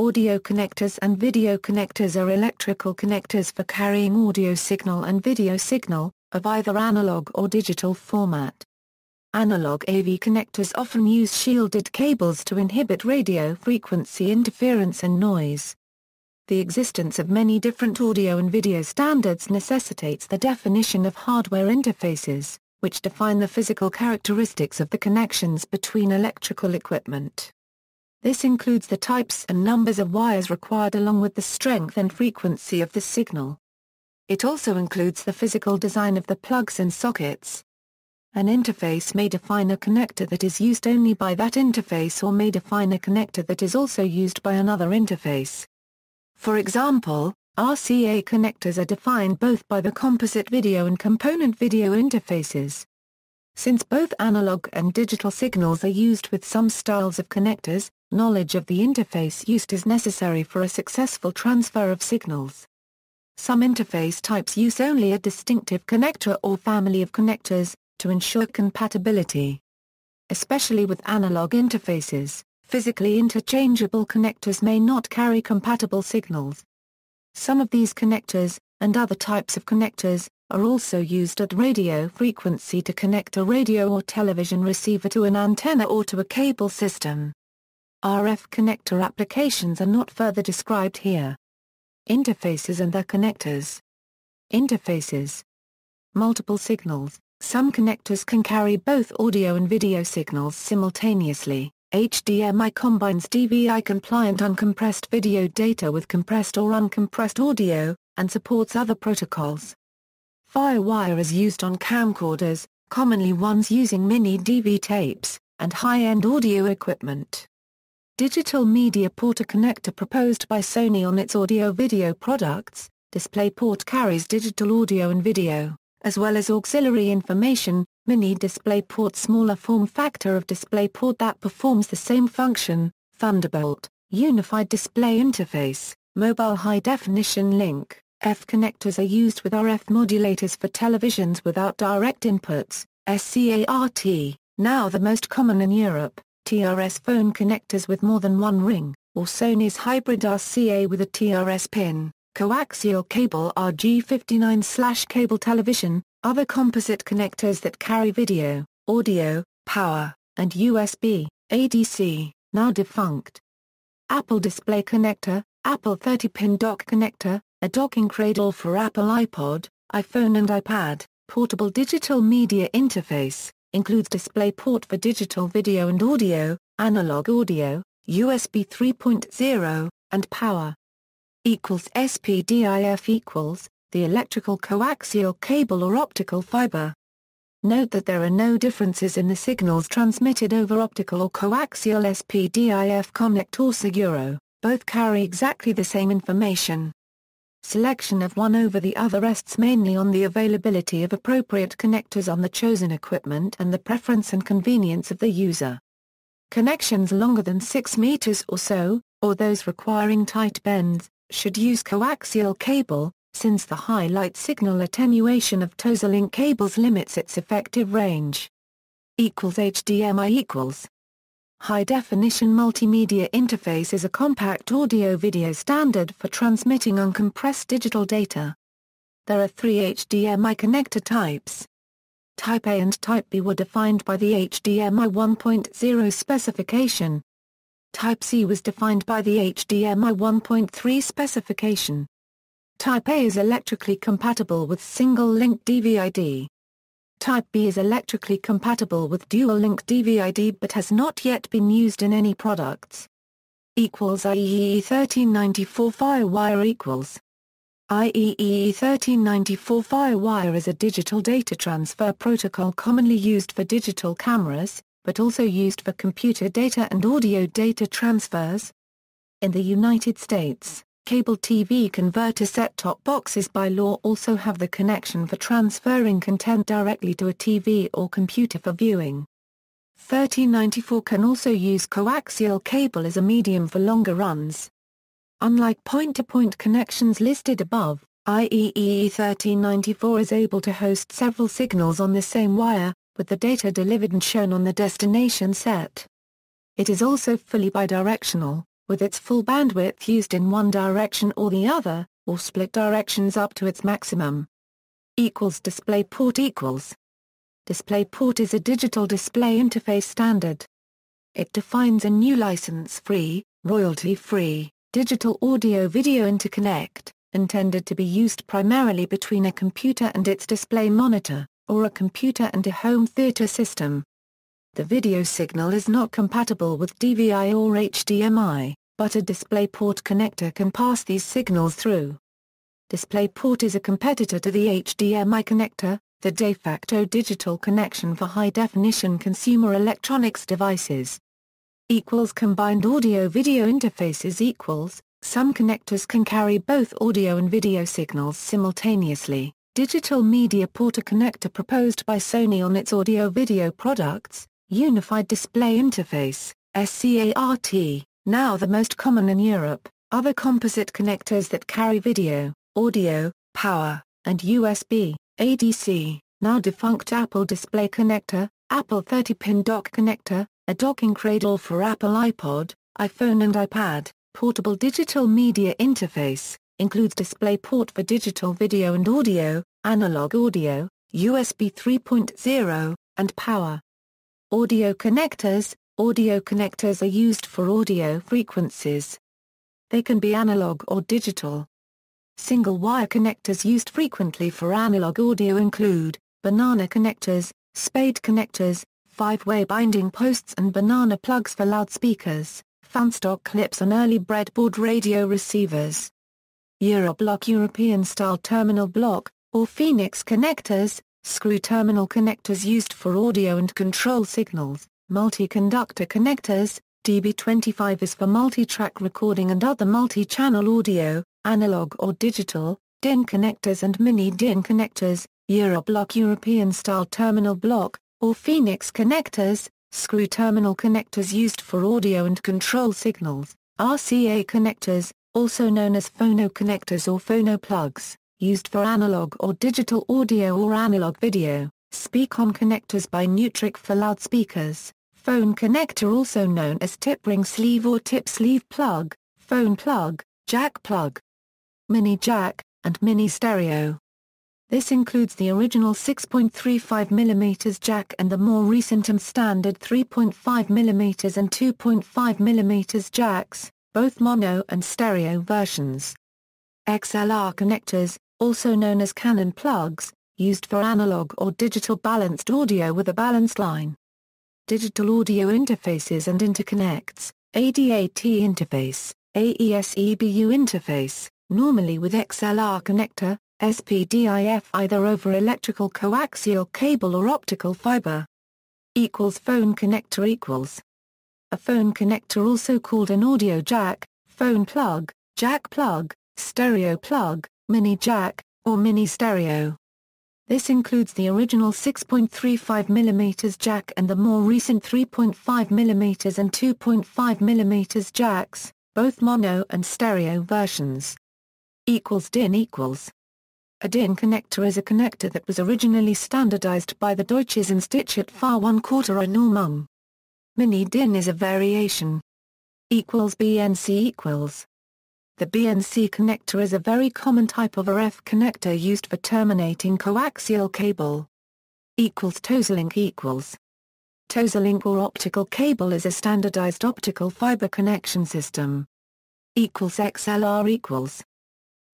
Audio connectors and video connectors are electrical connectors for carrying audio signal and video signal, of either analog or digital format. Analog AV connectors often use shielded cables to inhibit radio frequency interference and noise. The existence of many different audio and video standards necessitates the definition of hardware interfaces, which define the physical characteristics of the connections between electrical equipment. This includes the types and numbers of wires required along with the strength and frequency of the signal. It also includes the physical design of the plugs and sockets. An interface may define a connector that is used only by that interface or may define a connector that is also used by another interface. For example, RCA connectors are defined both by the composite video and component video interfaces. Since both analog and digital signals are used with some styles of connectors, knowledge of the interface used is necessary for a successful transfer of signals. Some interface types use only a distinctive connector or family of connectors, to ensure compatibility. Especially with analog interfaces, physically interchangeable connectors may not carry compatible signals. Some of these connectors, and other types of connectors, are also used at radio frequency to connect a radio or television receiver to an antenna or to a cable system. RF connector applications are not further described here. Interfaces and their connectors. Interfaces. Multiple signals. Some connectors can carry both audio and video signals simultaneously. HDMI combines DVI-compliant uncompressed video data with compressed or uncompressed audio, and supports other protocols. Firewire is used on camcorders, commonly ones using mini-DV tapes, and high-end audio equipment. Digital Media Port a connector proposed by Sony on its audio-video products, DisplayPort carries digital audio and video, as well as auxiliary information, Mini DisplayPort smaller form factor of DisplayPort that performs the same function, Thunderbolt, Unified Display Interface, Mobile High Definition Link, F connectors are used with RF modulators for televisions without direct inputs, SCART, now the most common in Europe TRS phone connectors with more than one ring, or Sony's hybrid RCA with a TRS pin, coaxial cable RG59-cable television, other composite connectors that carry video, audio, power, and USB, ADC, now defunct. Apple Display Connector, Apple 30-pin dock connector, a docking cradle for Apple iPod, iPhone and iPad, portable digital media interface, includes DisplayPort for digital video and audio, analog audio, USB 3.0, and power. Equals SPDIF equals, the electrical coaxial cable or optical fiber. Note that there are no differences in the signals transmitted over optical or coaxial SPDIF connect or Seguro, both carry exactly the same information. Selection of one over the other rests mainly on the availability of appropriate connectors on the chosen equipment and the preference and convenience of the user. Connections longer than 6 meters or so, or those requiring tight bends, should use coaxial cable, since the high light signal attenuation of Tosalink cables limits its effective range. HDMI High-definition multimedia interface is a compact audio-video standard for transmitting uncompressed digital data. There are three HDMI connector types. Type A and Type B were defined by the HDMI 1.0 specification. Type C was defined by the HDMI 1.3 specification. Type A is electrically compatible with single-link DVI-D. Type B is electrically compatible with dual-link DVID but has not yet been used in any products. Equals IEEE 1394 Firewire equals IEEE 1394 Firewire is a digital data transfer protocol commonly used for digital cameras, but also used for computer data and audio data transfers. In the United States, Cable TV converter set-top boxes by law also have the connection for transferring content directly to a TV or computer for viewing. 1394 can also use coaxial cable as a medium for longer runs. Unlike point-to-point -point connections listed above, IEEE 1394 is able to host several signals on the same wire, with the data delivered and shown on the destination set. It is also fully bidirectional, with its full bandwidth used in one direction or the other, or split directions up to its maximum. Equals port equals. DisplayPort is a digital display interface standard. It defines a new license-free, royalty-free, digital audio-video interconnect, intended to be used primarily between a computer and its display monitor, or a computer and a home theater system. The video signal is not compatible with DVI or HDMI but a DisplayPort connector can pass these signals through. DisplayPort is a competitor to the HDMI connector, the de facto digital connection for high-definition consumer electronics devices. Equals combined audio-video interfaces equals, some connectors can carry both audio and video signals simultaneously. Digital Media Porter connector proposed by Sony on its audio-video products, Unified Display Interface, SCART, now the most common in Europe. Other composite connectors that carry video, audio, power, and USB, ADC, now defunct Apple Display Connector, Apple 30-pin dock connector, a docking cradle for Apple iPod, iPhone and iPad, portable digital media interface, includes Display Port for digital video and audio, analog audio, USB 3.0, and power. Audio connectors, Audio connectors are used for audio frequencies. They can be analog or digital. Single wire connectors used frequently for analog audio include banana connectors, spade connectors, five-way binding posts and banana plugs for loudspeakers, fanstock clips on early breadboard radio receivers. Euroblock European-style terminal block, or Phoenix connectors, screw terminal connectors used for audio and control signals multi-conductor connectors, DB25 is for multi-track recording and other multi-channel audio, analog or digital, DIN connectors and mini DIN connectors, Euroblock European-style terminal block, or Phoenix connectors, screw terminal connectors used for audio and control signals, RCA connectors, also known as phono connectors or phono plugs, used for analog or digital audio or analog video, SpeakOn connectors by Nutric for loudspeakers, phone connector also known as tip ring sleeve or tip sleeve plug, phone plug, jack plug, mini jack, and mini stereo. This includes the original 6.35mm jack and the more recent and standard 3.5mm and 2.5mm jacks, both mono and stereo versions. XLR connectors, also known as Canon plugs, used for analog or digital balanced audio with a balanced line digital audio interfaces and interconnects, ADAT interface, AES-EBU interface, normally with XLR connector, SPDIF either over electrical coaxial cable or optical fiber. Equals phone connector equals. A phone connector also called an audio jack, phone plug, jack plug, stereo plug, mini jack, or mini stereo, this includes the original 6.35 mm jack and the more recent 3.5 mm and 2.5 mm jacks, both mono and stereo versions. Equals DIN equals. A DIN connector is a connector that was originally standardized by the Deutsches Institut für 1 4 Normung. Mini DIN is a variation. Equals BNC equals. The BNC connector is a very common type of RF connector used for terminating coaxial cable. Equals Toslink equals. Toslink or optical cable is a standardized optical fiber connection system. Equals XLR equals.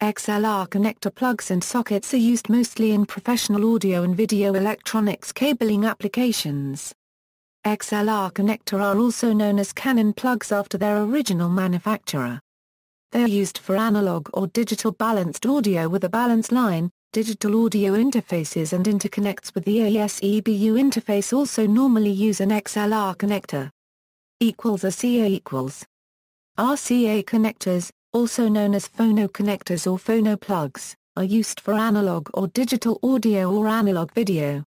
XLR connector plugs and sockets are used mostly in professional audio and video electronics cabling applications. XLR connector are also known as Canon plugs after their original manufacturer. They are used for analog or digital balanced audio with a balance line, digital audio interfaces and interconnects with the AES-EBU interface also normally use an XLR connector. Equals RCA equals. RCA connectors, also known as phono connectors or phono plugs, are used for analog or digital audio or analog video.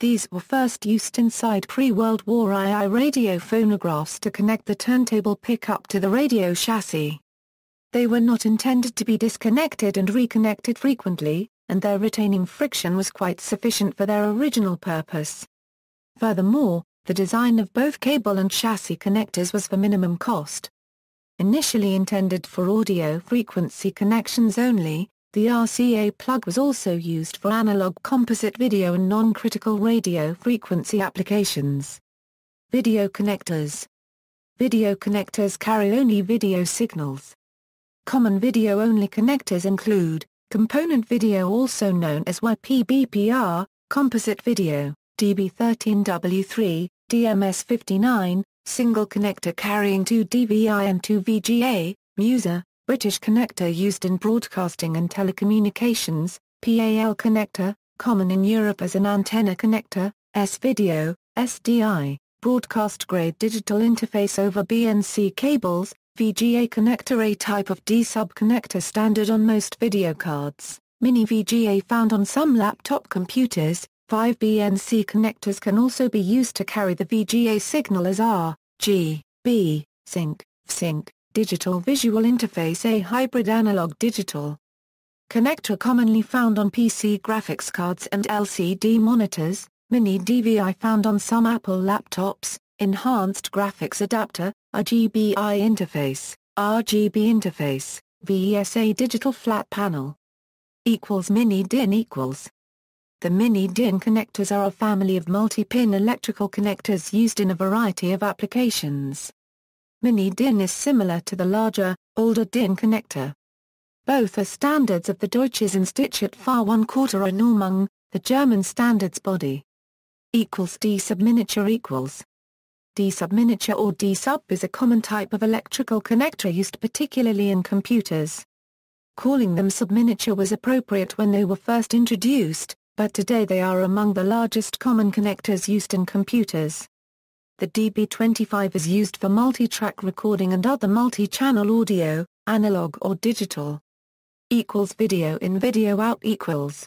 These were first used inside pre-World War II radio phonographs to connect the turntable pickup to the radio chassis. They were not intended to be disconnected and reconnected frequently, and their retaining friction was quite sufficient for their original purpose. Furthermore, the design of both cable and chassis connectors was for minimum cost. Initially intended for audio frequency connections only, the RCA plug was also used for analog composite video and non-critical radio frequency applications. Video connectors Video connectors carry only video signals. Common video-only connectors include, component video also known as YPBPR, composite video, DB13W3, DMS59, single connector carrying two DVI and two VGA, MUSA, British connector used in broadcasting and telecommunications, PAL connector, common in Europe as an antenna connector, S-video, SDI, broadcast-grade digital interface over BNC cables, VGA connector A type of D subconnector standard on most video cards, mini VGA found on some laptop computers, 5BNC connectors can also be used to carry the VGA signal as R, G, B, sync, sync, digital visual interface A hybrid analog digital connector commonly found on PC graphics cards and LCD monitors, mini DVI found on some Apple laptops, enhanced graphics adapter, RGBI interface, RGB interface, VESA digital flat panel. Equals mini DIN equals. The mini DIN connectors are a family of multi-pin electrical connectors used in a variety of applications. Mini DIN is similar to the larger, older DIN connector. Both are standards of the Deutsches Institut für 1 Quarter Normung, the German standards body. Equals D sub miniature equals. D-sub miniature or D-sub is a common type of electrical connector used particularly in computers. Calling them sub miniature was appropriate when they were first introduced, but today they are among the largest common connectors used in computers. The DB25 is used for multi-track recording and other multi-channel audio, analog or digital. Equals video in video out equals.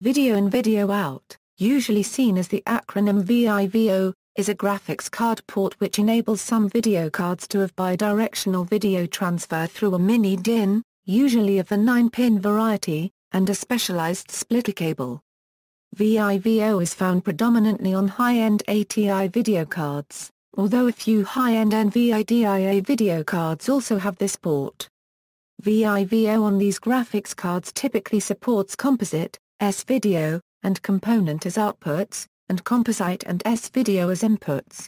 Video in video out, usually seen as the acronym VIVO, is a graphics card port which enables some video cards to have bidirectional video transfer through a mini DIN, usually of the 9-pin variety, and a specialized splitter cable. VIVO is found predominantly on high-end ATI video cards, although a few high-end NVIDIA video cards also have this port. VIVO on these graphics cards typically supports composite, S-video, and component as outputs, and Composite and S-Video as inputs.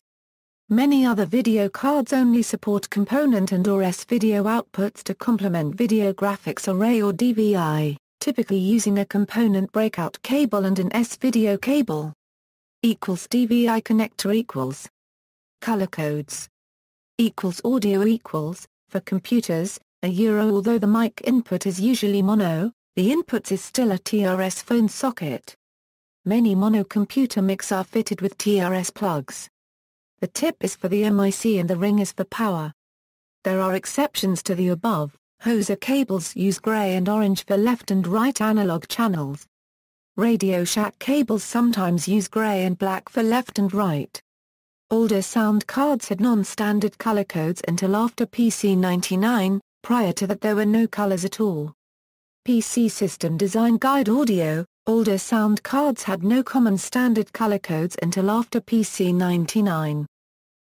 Many other video cards only support component and or S-video outputs to complement video graphics array or DVI, typically using a component breakout cable and an S-video cable. Equals DVI connector equals. Color codes. Equals audio equals, for computers, a Euro although the mic input is usually mono, the input is still a TRS phone socket. Many monocomputer MICs are fitted with TRS plugs. The tip is for the MIC and the ring is for power. There are exceptions to the above, HOSA cables use gray and orange for left and right analog channels. Radio Shack cables sometimes use gray and black for left and right. Older sound cards had non-standard color codes until after PC 99, prior to that there were no colors at all. PC System Design Guide Audio, Older sound cards had no common standard color codes until after PC 99.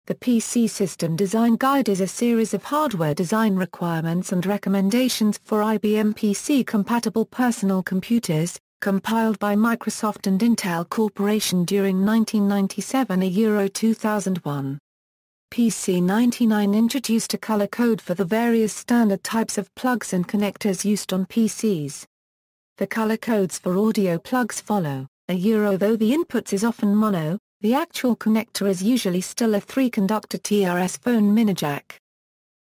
The PC System Design Guide is a series of hardware design requirements and recommendations for IBM PC-compatible personal computers, compiled by Microsoft and Intel Corporation during 1997 a Euro 2001. PC 99 introduced a color code for the various standard types of plugs and connectors used on PCs. The color codes for audio plugs follow, a euro though the inputs is often mono, the actual connector is usually still a three-conductor TRS phone minijack.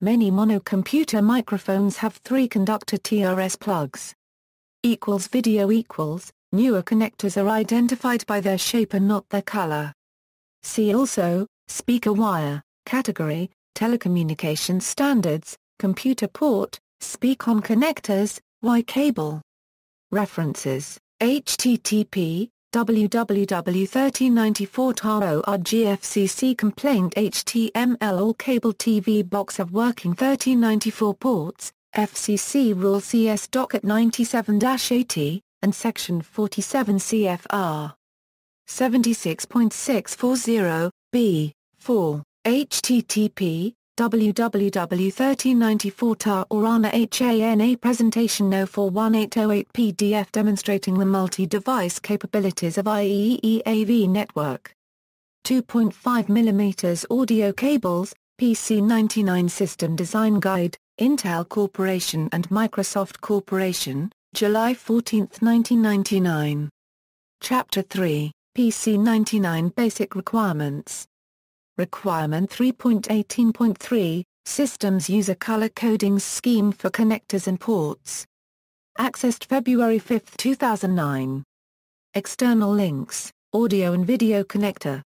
Many mono computer microphones have three-conductor TRS plugs. Equals video equals, newer connectors are identified by their shape and not their color. See also, speaker wire, category, telecommunication standards, computer port, speak-on connectors, Y cable. References http www.1394tarorgfcc complaint html all cable TV box of working 1394 ports, FCC rule CS docket 97-80, and section 47 CFR 76.640, b, 4, http WWW 1394 Ta Orana HANA Presentation No 41808 PDF demonstrating the multi-device capabilities of IEEE AV network. 2.5 mm audio cables, PC99 System Design Guide, Intel Corporation and Microsoft Corporation, July 14, 1999. Chapter 3, PC99 Basic Requirements Requirement 3.18.3, Systems use a color coding scheme for connectors and ports. Accessed February 5, 2009. External links, audio and video connector.